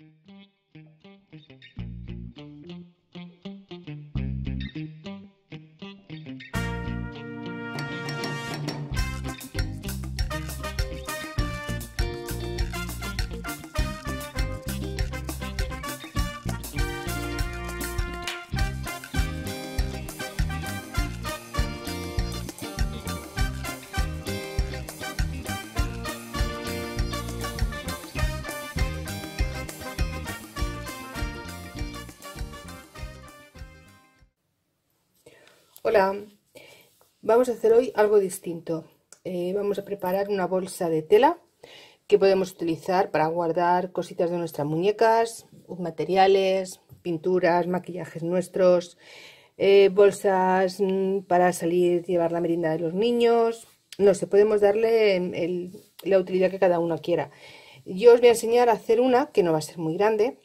Mm-hmm. Hola, vamos a hacer hoy algo distinto. Eh, vamos a preparar una bolsa de tela que podemos utilizar para guardar cositas de nuestras muñecas, materiales, pinturas, maquillajes nuestros, eh, bolsas mm, para salir, llevar la merienda de los niños. No sé, podemos darle em, la utilidad que cada uno quiera. Yo os voy a enseñar a hacer una que no va a ser muy grande,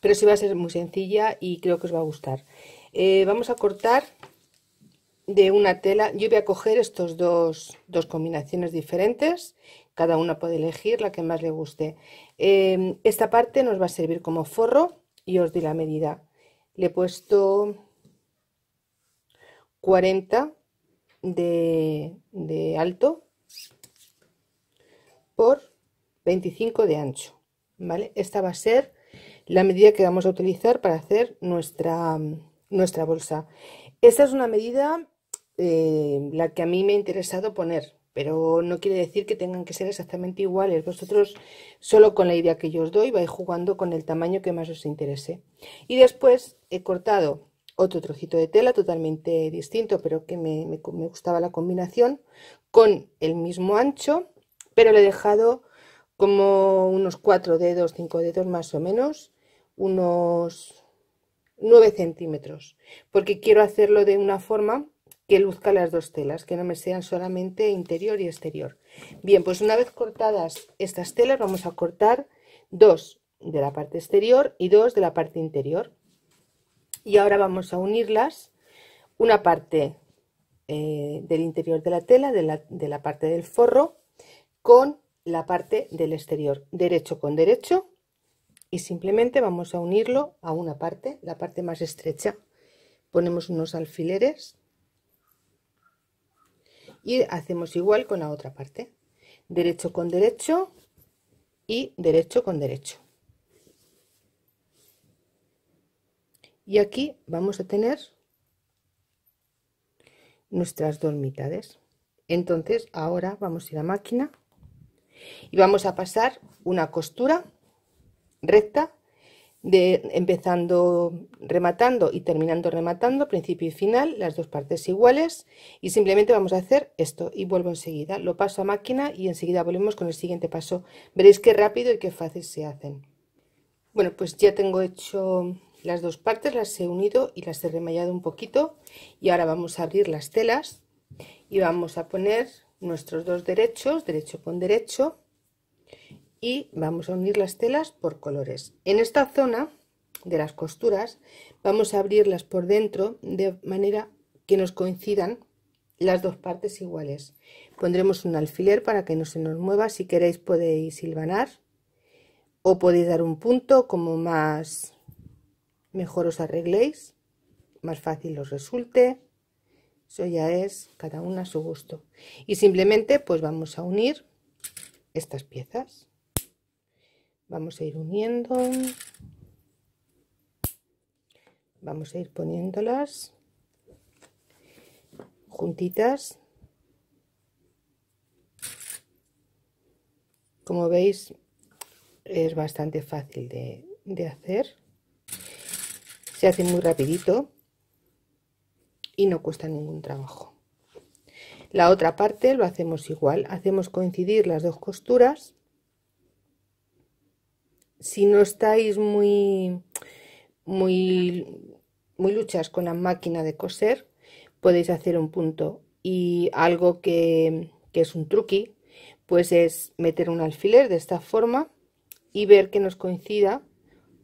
pero sí va a ser muy sencilla y creo que os va a gustar. Eh, vamos a cortar de una tela, yo voy a coger estos dos, dos combinaciones diferentes, cada una puede elegir la que más le guste. Em, esta parte nos va a servir como forro y os di la medida. Le he puesto 40 de, alto por 25 de ancho. ¿vale? Esta va a ser la medida que vamos a utilizar para hacer nuestra, nuestra bolsa. Esta es una medida eh, la que a mí me ha interesado poner, pero no quiere decir que tengan que ser exactamente iguales. Vosotros solo con la idea que yo os doy vais jugando con el tamaño que más os interese. Y después he cortado otro trocito de tela totalmente distinto, pero que me, gustaba la combinación, con el mismo ancho, pero le he dejado como unos 4 dedos, 5 dedos más o menos, unos 9 centímetros, porque quiero hacerlo de una forma que luzca las dos telas, que no me sean solamente interior y exterior. Bien, pues una vez cortadas estas telas vamos a cortar dos de la parte exterior y dos de la parte interior. Y ahora vamos a unirlas, una parte eh, del interior de la tela, de la, de la parte del forro, con la parte del exterior, derecho con derecho, y simplemente vamos a unirlo a una parte, la parte más estrecha. Ponemos unos alfileres y hacemos igual con la otra parte derecho con derecho y derecho con derecho y aquí vamos a tener nuestras dos mitades entonces ahora vamos a ir a máquina y vamos a pasar una costura recta de, empezando rematando y terminando rematando, principio y final, las dos partes iguales y simplemente vamos a hacer esto y vuelvo enseguida, lo paso a máquina y enseguida volvemos con el siguiente paso, veréis qué rápido y qué fácil se hacen. Bueno, pues ya tengo hecho las dos partes, las he unido y las he remallado un poquito y ahora vamos a abrir las telas y vamos a poner nuestros dos derechos, derecho con derecho, y vamos a unir las telas por colores. En esta zona de las costuras vamos a abrirlas por dentro de manera que nos coincidan las dos partes iguales. Pondremos un alfiler para que no se nos mueva. Si queréis podéis hilvanar o podéis dar un punto como más mejor os arregléis, más fácil os resulte. Eso ya es cada una a su gusto. Y simplemente pues vamos a unir estas piezas vamos a ir uniendo vamos a ir poniéndolas juntitas como veis es bastante fácil de, hacer se hace muy rapidito y no cuesta ningún trabajo la otra parte lo hacemos igual hacemos coincidir las dos costuras si no estáis muy, muy, muy luchas con la máquina de coser, podéis hacer un punto. Y algo que, que es un truqui, pues es meter un alfiler de esta forma y ver que nos coincida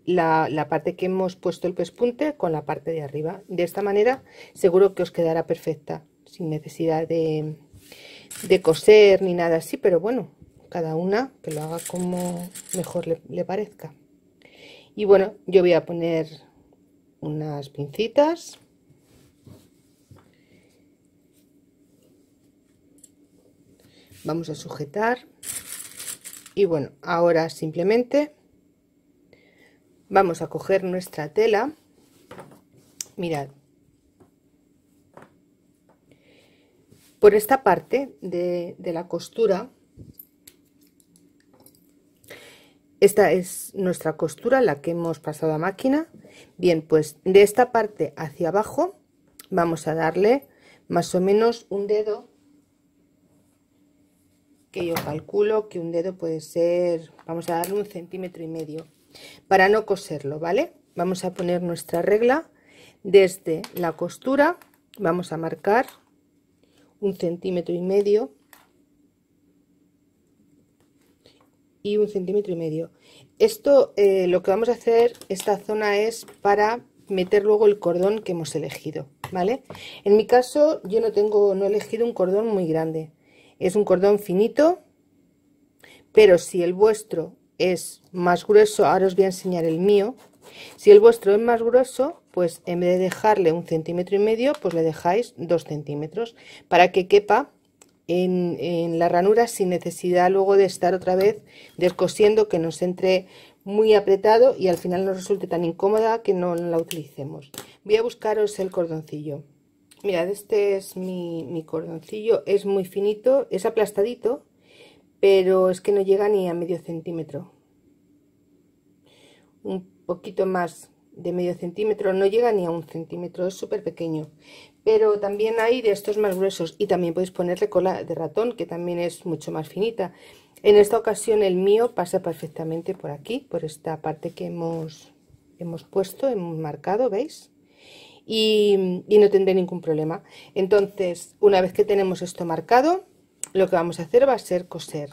la, la, parte que hemos puesto el pespunte con la parte de arriba. De esta manera seguro que os quedará perfecta, sin necesidad de, de coser ni nada así, pero bueno, cada una que lo haga como mejor le, parezca y bueno yo voy a poner unas pincitas vamos a sujetar y bueno ahora simplemente vamos a coger nuestra tela mirad por esta parte de la costura Esta es nuestra costura, la que hemos pasado a máquina. Bien, pues de esta parte hacia abajo vamos a darle más o menos un dedo, que yo calculo que un dedo puede ser, vamos a darle un centímetro y medio, para no coserlo, ¿vale? Vamos a poner nuestra regla desde la costura, vamos a marcar un centímetro y medio y un centímetro y medio. Esto eh, lo que vamos a hacer, esta zona es para meter luego el cordón que hemos elegido, ¿vale? En mi caso yo no tengo, no he elegido un cordón muy grande, es un cordón finito, pero si el vuestro es más grueso, ahora os voy a enseñar el mío, si el vuestro es más grueso, pues en vez de dejarle un centímetro y medio, pues le dejáis dos centímetros para que quepa en, la ranura sin necesidad luego de estar otra vez descosiendo que nos entre muy apretado y al final nos resulte tan incómoda que no la utilicemos voy a buscaros el cordoncillo mirad este es mi, mi cordoncillo es muy finito es aplastadito pero es que no llega ni a medio centímetro un poquito más de medio centímetro, no llega ni a un centímetro, es súper pequeño. Pero también hay de estos más gruesos y también podéis ponerle cola de ratón, que también es mucho más finita. En esta ocasión el mío pasa perfectamente por aquí, por esta parte que hemos, hemos puesto, hemos marcado, ¿veis? Y, y no tendré ningún problema. Entonces, una vez que tenemos esto marcado, lo que vamos a hacer va a ser coser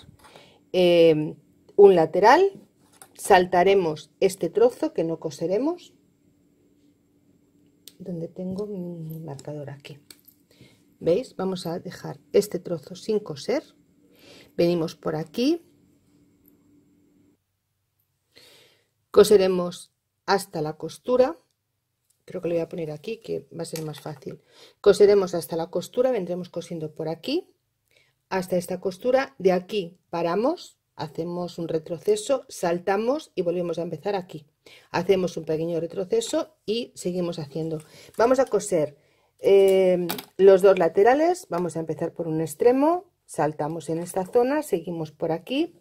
eh, un lateral saltaremos este trozo que no coseremos donde tengo mi marcador aquí veis vamos a dejar este trozo sin coser venimos por aquí coseremos hasta la costura creo que lo voy a poner aquí que va a ser más fácil coseremos hasta la costura vendremos cosiendo por aquí hasta esta costura de aquí paramos hacemos un retroceso, saltamos y volvemos a empezar aquí. Hacemos un pequeño retroceso y seguimos haciendo. Vamos a coser em, los dos laterales, vamos a empezar por un extremo, saltamos en esta zona, seguimos por aquí,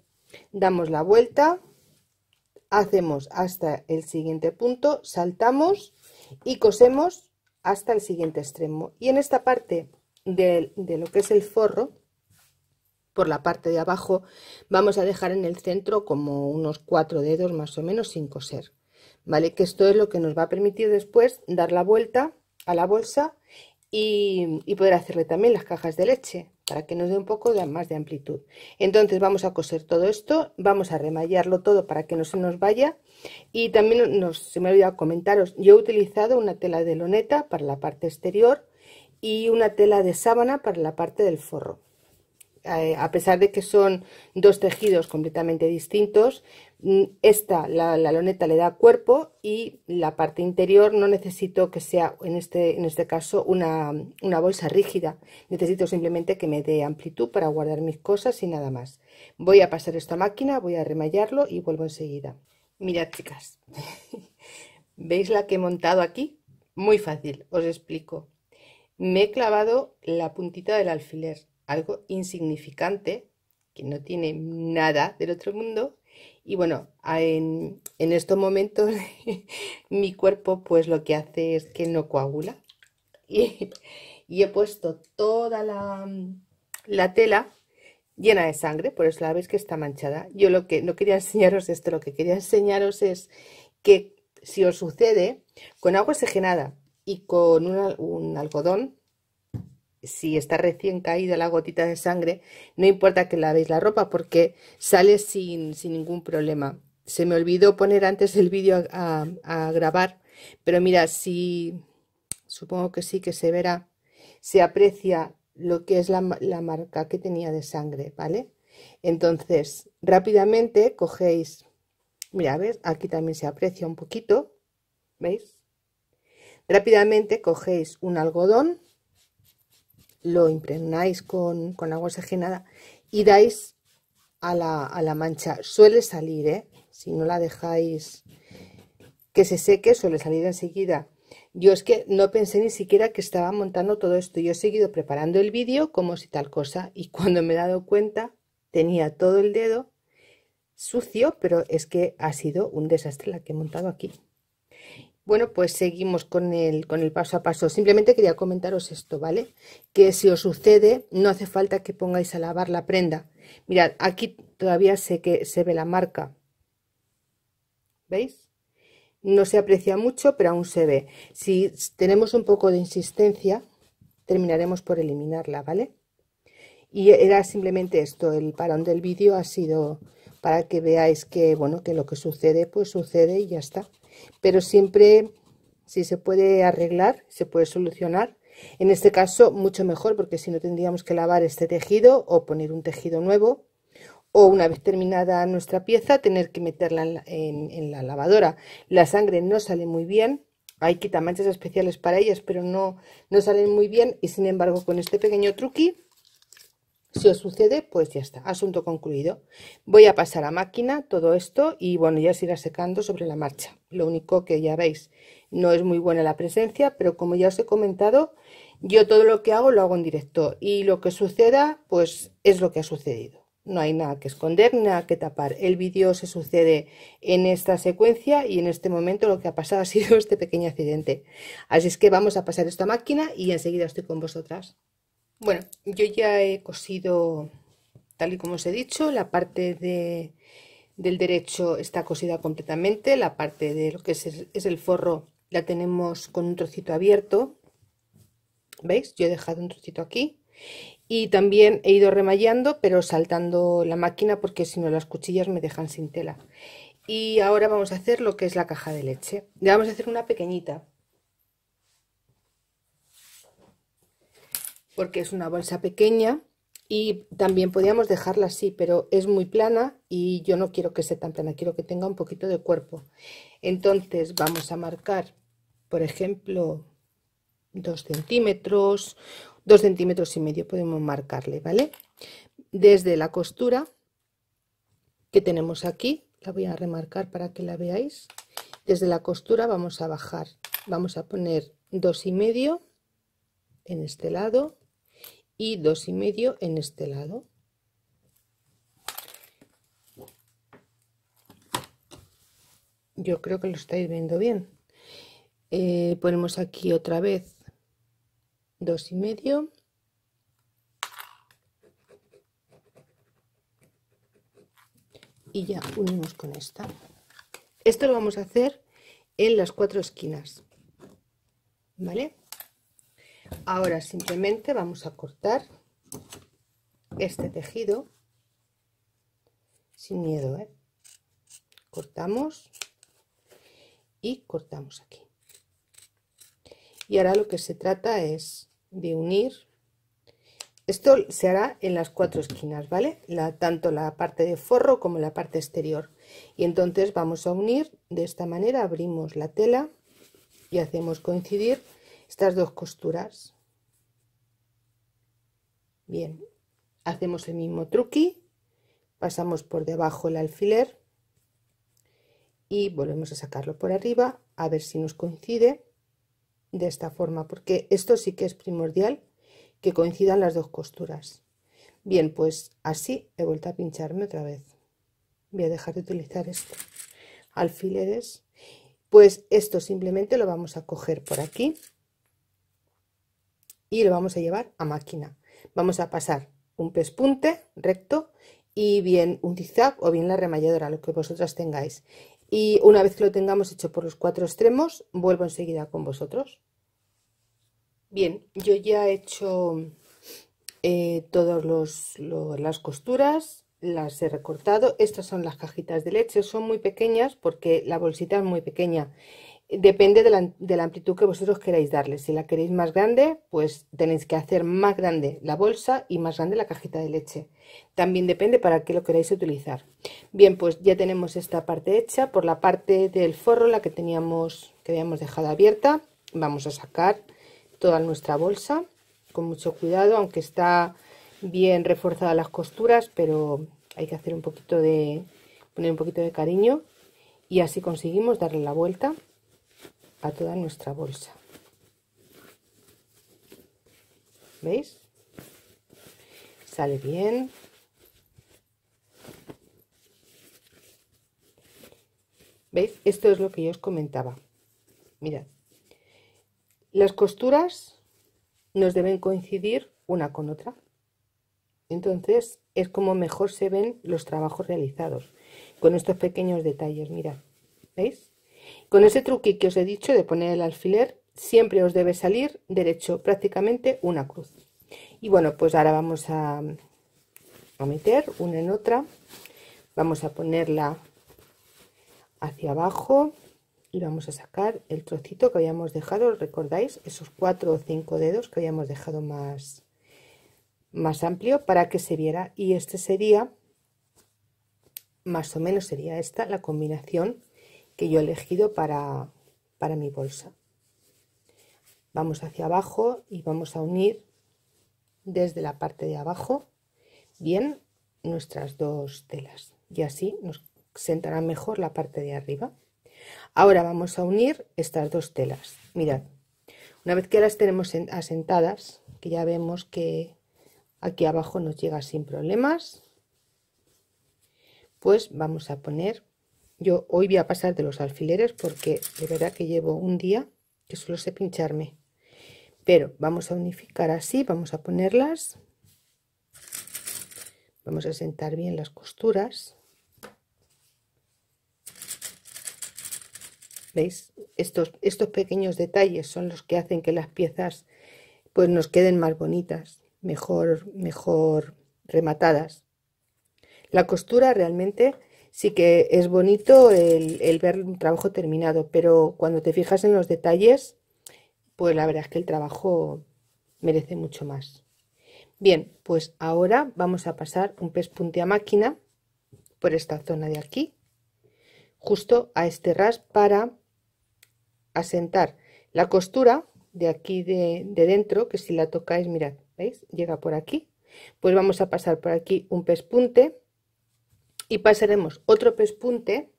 damos la vuelta, hacemos hasta el siguiente punto, saltamos y cosemos hasta el siguiente extremo. Y en esta parte de lo que es el forro, por la parte de abajo vamos a dejar en el centro como unos cuatro dedos más o menos sin coser vale que esto es lo que nos va a permitir después dar la vuelta a la bolsa y, poder hacerle también las cajas de leche para que nos dé un poco de, más de amplitud entonces vamos a coser todo esto vamos a remallarlo todo para que no se nos vaya y también nos, se me olvidado comentaros yo he utilizado una tela de loneta para la parte exterior y una tela de sábana para la parte del forro eh, a pesar de que son dos tejidos completamente distintos, mm, esta, la, loneta le da cuerpo y la parte interior no necesito que sea, en este, este caso, una, bolsa rígida. Necesito simplemente que me dé amplitud para guardar mis cosas y nada más. Voy a pasar esta máquina, voy a remallarlo y vuelvo enseguida. Mirad, chicas, ¿veis la que he montado aquí? Muy fácil, os explico. Me he clavado la puntita del alfiler algo insignificante, que no tiene nada del otro mundo. Y bueno, en, estos momentos mi cuerpo pues lo que hace es que no coagula. Y, he puesto toda la, tela llena de sangre, por eso la veis que está manchada. Yo lo que no quería enseñaros esto, lo que quería enseñaros es que si os sucede con agua oxigenada y con un algodón, si está recién caída la gotita de sangre, no importa que la lavéis la ropa porque sale sin, sin ningún problema. Se me olvidó poner antes el vídeo a, grabar, pero mira, si supongo que sí que se verá, se aprecia lo que es la, marca que tenía de sangre, ¿vale? Entonces, rápidamente cogéis, mira, ver Aquí también se aprecia un poquito, ¿veis? Rápidamente cogéis un algodón lo impregnáis con, agua oxigenada y dais a la, a la mancha. Suele salir, ¿eh? si no la dejáis que se seque, suele salir enseguida. Yo es que no pensé ni siquiera que estaba montando todo esto. Yo he seguido preparando el vídeo como si tal cosa y cuando me he dado cuenta tenía todo el dedo sucio, pero es que ha sido un desastre la que he montado aquí. Bueno, pues seguimos con el, con el paso a paso. Simplemente quería comentaros esto, ¿vale? Que si os sucede, no hace falta que pongáis a lavar la prenda. Mirad, aquí todavía sé que se ve la marca. ¿Veis? No se aprecia mucho, pero aún se ve. Si tenemos un poco de insistencia, terminaremos por eliminarla, ¿vale? Y era simplemente esto, el parón del vídeo ha sido para que veáis que, bueno, que lo que sucede, pues sucede y ya está pero siempre si se puede arreglar, se puede solucionar. En este caso, mucho mejor, porque si no tendríamos que lavar este tejido o poner un tejido nuevo, o una vez terminada nuestra pieza, tener que meterla en la, lavadora. La sangre no sale muy bien, hay quitamanchas especiales para ellas, pero no, no salen muy bien, y sin embargo, con este pequeño truqui si os sucede, pues ya está, asunto concluido. Voy a pasar a máquina todo esto y bueno, ya se irá secando sobre la marcha. Lo único que ya veis, no es muy buena la presencia, pero como ya os he comentado, yo todo lo que hago lo hago en directo y lo que suceda, pues es lo que ha sucedido. No hay nada que esconder, nada que tapar. El vídeo se sucede en esta secuencia y en este momento lo que ha pasado ha sido este pequeño accidente. Así es que vamos a pasar esto a máquina y enseguida estoy con vosotras. Bueno, yo ya he cosido, tal y como os he dicho, la parte del derecho está cosida completamente, la parte de lo que es, es, el forro la tenemos con un trocito abierto, ¿veis? Yo he dejado un trocito aquí y también he ido remallando pero saltando la máquina porque si no las cuchillas me dejan sin tela. Y ahora vamos a hacer lo que es la caja de leche, le vamos a hacer una pequeñita porque es una bolsa pequeña y también podríamos dejarla así, pero es muy plana y yo no quiero que sea tan plana, quiero que tenga un poquito de cuerpo. Entonces vamos a marcar, por ejemplo, dos centímetros, dos centímetros y medio podemos marcarle, ¿vale? Desde la costura que tenemos aquí, la voy a remarcar para que la veáis, desde la costura vamos a bajar, vamos a poner dos y medio en este lado y dos y medio en este lado yo creo que lo estáis viendo bien eh, ponemos aquí otra vez dos y medio y ya unimos con esta esto lo vamos a hacer en las cuatro esquinas vale ahora simplemente vamos a cortar este tejido sin miedo ¿eh? cortamos y cortamos aquí y ahora lo que se trata es de unir esto se hará en las cuatro esquinas vale la, tanto la parte de forro como la parte exterior y entonces vamos a unir de esta manera abrimos la tela y hacemos coincidir estas dos costuras. Bien, hacemos el mismo truqui, pasamos por debajo el alfiler y volvemos a sacarlo por arriba a ver si nos coincide de esta forma, porque esto sí que es primordial que coincidan las dos costuras. Bien, pues así he vuelto a pincharme otra vez. Voy a dejar de utilizar estos alfileres. Pues esto simplemente lo vamos a coger por aquí y lo vamos a llevar a máquina. Vamos a pasar un pespunte recto y bien un zigzag o bien la remalladora, lo que vosotras tengáis. Y una vez que lo tengamos hecho por los cuatro extremos, vuelvo enseguida con vosotros. Bien, yo ya he hecho eh, todas las costuras, las he recortado. Estas son las cajitas de leche, son muy pequeñas porque la bolsita es muy pequeña depende de la, amplitud que vosotros queráis darle. Si la queréis más grande, pues tenéis que hacer más grande la bolsa y más grande la cajita de leche. También depende para qué lo queráis utilizar. Bien, pues ya tenemos esta parte hecha. Por la parte del forro, la que teníamos, que habíamos dejado abierta, vamos a sacar toda nuestra bolsa con mucho cuidado, aunque está bien reforzada las costuras, pero hay que hacer un poquito de poner un poquito de cariño y así conseguimos darle la vuelta a toda nuestra bolsa. ¿Veis? Sale bien. ¿Veis? Esto es lo que yo os comentaba. Mirad. Las costuras nos deben coincidir una con otra. Entonces es como mejor se ven los trabajos realizados. Con estos pequeños detalles, mirad. ¿Veis? Con ese truque que os he dicho de poner el alfiler, siempre os debe salir derecho, prácticamente una cruz. Y bueno, pues ahora vamos a, meter una en otra. Vamos a ponerla hacia abajo y vamos a sacar el trocito que habíamos dejado, ¿recordáis? Esos cuatro o cinco dedos que habíamos dejado más, más amplio para que se viera. Y este sería, más o menos sería esta la combinación que yo he elegido para, para mi bolsa. Vamos hacia abajo y vamos a unir desde la parte de abajo bien nuestras dos telas y así nos sentará mejor la parte de arriba. Ahora vamos a unir estas dos telas. Mirad, una vez que las tenemos asentadas, que ya vemos que aquí abajo nos llega sin problemas, pues vamos a poner yo hoy voy a pasar de los alfileres porque de verdad que llevo un día que solo sé pincharme. Pero vamos a unificar así, vamos a ponerlas. Vamos a sentar bien las costuras. ¿Veis? Estos, estos pequeños detalles son los que hacen que las piezas pues nos queden más bonitas, mejor, mejor rematadas. La costura realmente sí que es bonito el, ver un trabajo terminado, pero cuando te fijas en los detalles, pues la verdad es que el trabajo merece mucho más. Bien, pues ahora vamos a pasar un pespunte a máquina por esta zona de aquí, justo a este ras para asentar la costura de aquí de, de dentro, que si la tocáis, mirad, ¿veis? Llega por aquí. Pues vamos a pasar por aquí un pespunte y pasaremos otro pespunte,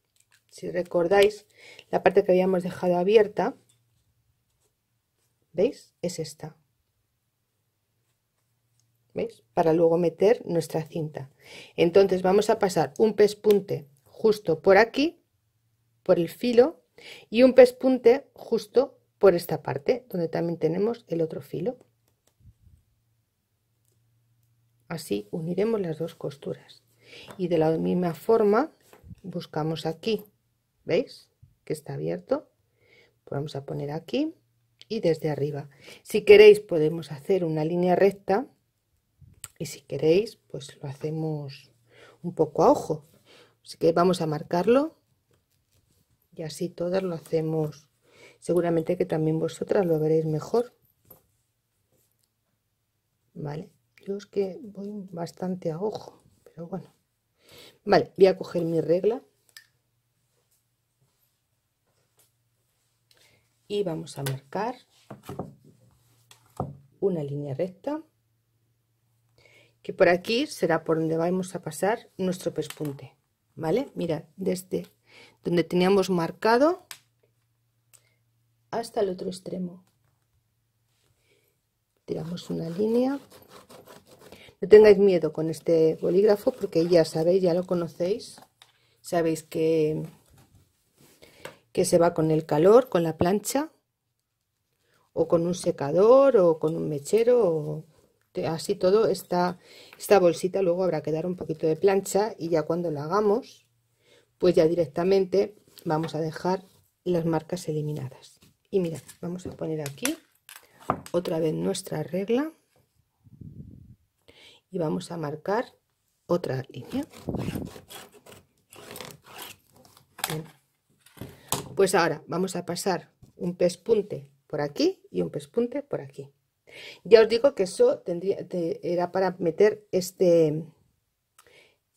si recordáis, la parte que habíamos dejado abierta, ¿veis? Es esta. ¿Veis? Para luego meter nuestra cinta. Entonces vamos a pasar un pespunte justo por aquí, por el filo, y un pespunte justo por esta parte, donde también tenemos el otro filo. Así uniremos las dos costuras y de la misma forma buscamos aquí veis que está abierto pues vamos a poner aquí y desde arriba si queréis podemos hacer una línea recta y si queréis pues lo hacemos un poco a ojo así que vamos a marcarlo y así todas lo hacemos seguramente que también vosotras lo veréis mejor vale yo es que voy bastante a ojo pero bueno Vale, voy a coger mi regla y vamos a marcar una línea recta que por aquí será por donde vamos a pasar nuestro pespunte vale mira desde donde teníamos marcado hasta el otro extremo tiramos una línea no tengáis miedo con este bolígrafo porque ya sabéis, ya lo conocéis. Sabéis que, que se va con el calor, con la plancha o con un secador o con un mechero o así todo esta, esta bolsita luego habrá que dar un poquito de plancha y ya cuando la hagamos pues ya directamente vamos a dejar las marcas eliminadas y mirad, vamos a poner aquí otra vez nuestra regla y vamos a marcar otra línea pues ahora vamos a pasar un pespunte por aquí y un pespunte por aquí ya os digo que eso tendría, era para meter este,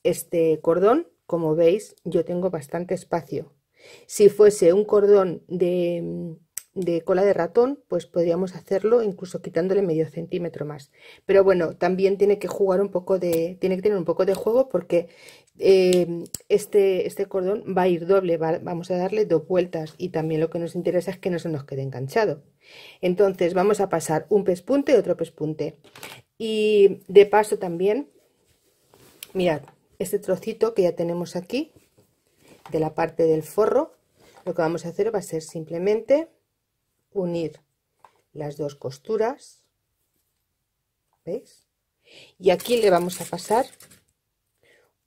este cordón como veis yo tengo bastante espacio si fuese un cordón de de cola de ratón, pues podríamos hacerlo incluso quitándole medio centímetro más. Pero bueno, también tiene que jugar un poco de, tiene que tener un poco de juego porque eh, este, este cordón va a ir doble, vamos a darle dos vueltas y también lo que nos interesa es que no se nos quede enganchado. Entonces vamos a pasar un pespunte y otro pespunte. Y de paso también, mirad, este trocito que ya tenemos aquí, de la parte del forro, lo que vamos a hacer va a ser simplemente unir las dos costuras ¿veis? y aquí le vamos a pasar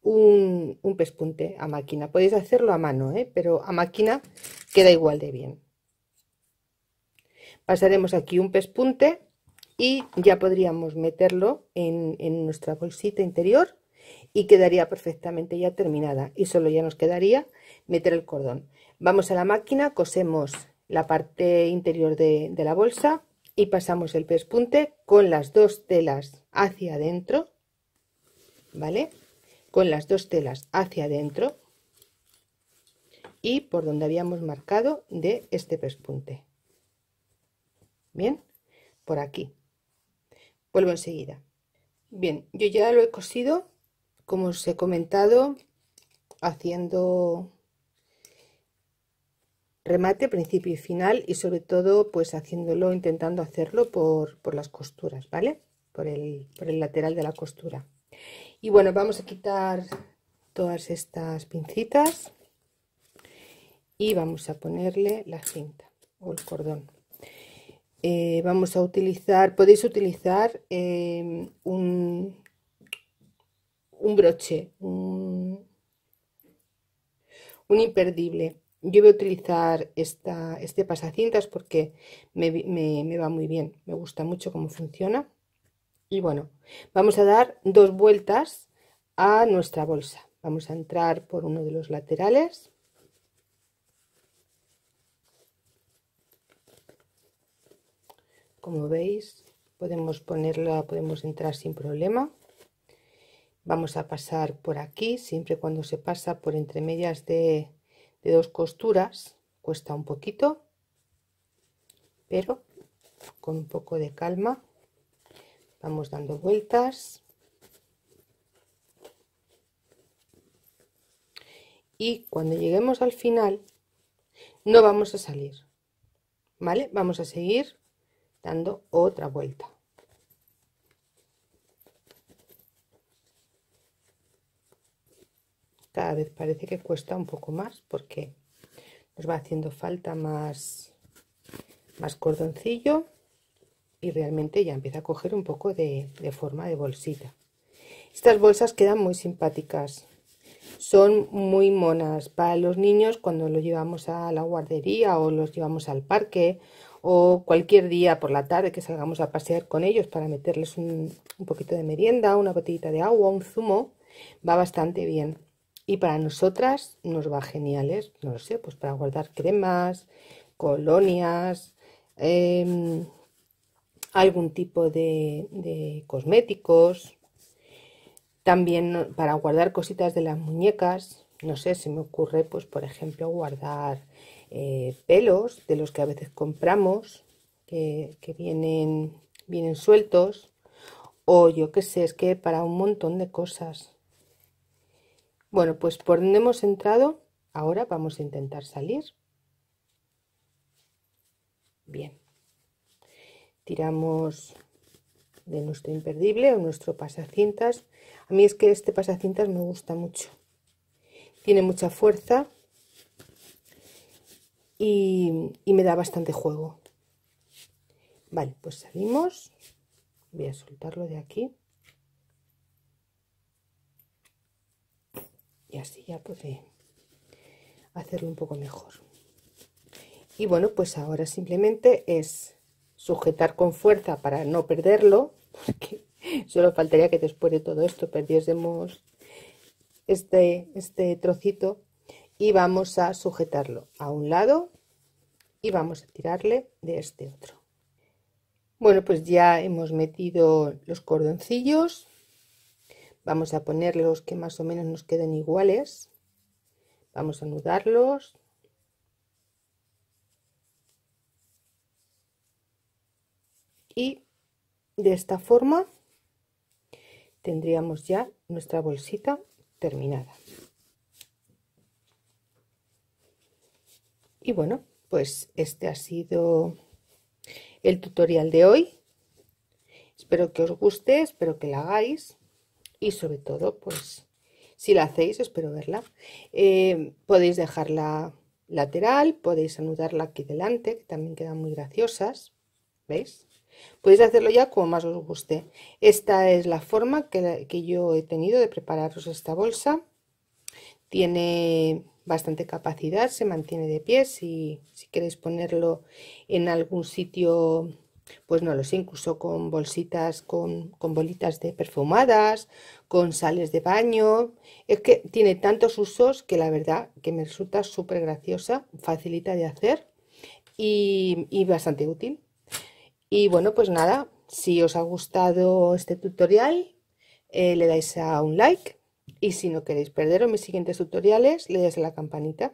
un, pespunte a máquina podéis hacerlo a mano ¿eh? pero a máquina queda igual de bien pasaremos aquí un pespunte y ya podríamos meterlo en, en nuestra bolsita interior y quedaría perfectamente ya terminada y solo ya nos quedaría meter el cordón vamos a la máquina cosemos la parte interior de, la bolsa y pasamos el pespunte con las dos telas hacia adentro, ¿vale? Con las dos telas hacia adentro y por donde habíamos marcado de este pespunte. Bien, por aquí. Vuelvo enseguida. Bien, yo ya lo he cosido, como os he comentado, haciendo remate, principio y final y sobre todo pues haciéndolo, intentando hacerlo por, las costuras, ¿vale? Por el, por el, lateral de la costura. Y bueno, vamos a quitar todas estas pincitas y vamos a ponerle la cinta o el cordón. Eh, vamos a utilizar, podéis utilizar em, un, broche, un, un imperdible yo voy a utilizar este pasacintas porque me, me va muy bien, me gusta mucho cómo funciona. Y bueno, vamos a dar dos vueltas a nuestra bolsa. Vamos a entrar por uno de los laterales. Como veis, podemos ponerla, podemos entrar sin problema. Vamos a pasar por aquí, siempre cuando se pasa por entre medias de de dos costuras cuesta un poquito pero con un poco de calma vamos dando vueltas y cuando lleguemos al final no vamos a salir vale vamos a seguir dando otra vuelta cada vez parece que cuesta un poco más porque nos va haciendo falta más, más cordoncillo y realmente ya empieza a coger un poco de, forma de bolsita. Estas bolsas quedan muy simpáticas, son muy monas para los niños cuando los llevamos a la guardería o los llevamos al parque o cualquier día por la tarde que salgamos a pasear con ellos para meterles un, un poquito de merienda, una botellita de agua, un zumo, va bastante bien. Y para nosotras nos va genial, ¿eh? no lo sé, pues para guardar cremas, colonias, em, algún tipo de, cosméticos, también para guardar cositas de las muñecas, no sé, se me ocurre, pues por ejemplo, guardar eh, pelos de los que a veces compramos, que, vienen, vienen sueltos, o yo qué sé, es que para un montón de cosas. Bueno, pues por donde hemos entrado, ahora vamos a intentar salir. Bien. Tiramos de nuestro imperdible o nuestro pasacintas. A mí es que este pasacintas me gusta mucho. Tiene mucha fuerza y, y me da bastante juego. Vale, pues salimos. Voy a soltarlo de aquí. así ya puede hacerlo un poco mejor y bueno pues ahora simplemente es sujetar con fuerza para no perderlo porque solo faltaría que después de todo esto perdiésemos este, este trocito y vamos a sujetarlo a un lado y vamos a tirarle de este otro bueno pues ya hemos metido los cordoncillos Vamos a poner los que más o menos nos queden iguales. Vamos a anudarlos. Y de esta forma tendríamos ya nuestra bolsita terminada. Y bueno, pues este ha sido el tutorial de hoy. Espero que os guste, espero que la hagáis y sobre todo, pues si la hacéis, espero verla, eh, podéis dejarla lateral, podéis anudarla aquí delante, que también quedan muy graciosas, ¿veis? Podéis hacerlo ya como más os guste. Esta es la forma que, que yo he tenido de prepararos esta bolsa. Tiene bastante capacidad, se mantiene de pie. Si, si queréis ponerlo en algún sitio pues no lo sé, incluso con bolsitas, con, bolitas de perfumadas, con sales de baño. Es que tiene tantos usos que la verdad que me resulta súper graciosa, facilita de hacer y, bastante útil. Y bueno, pues nada, si os ha gustado este tutorial, eh, le dais a un like y si no queréis perderos mis siguientes tutoriales, le dais a la campanita.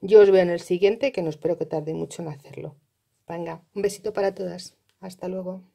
Yo os veo en el siguiente, que no espero que tarde mucho en hacerlo. Venga, un besito para todas. Hasta luego.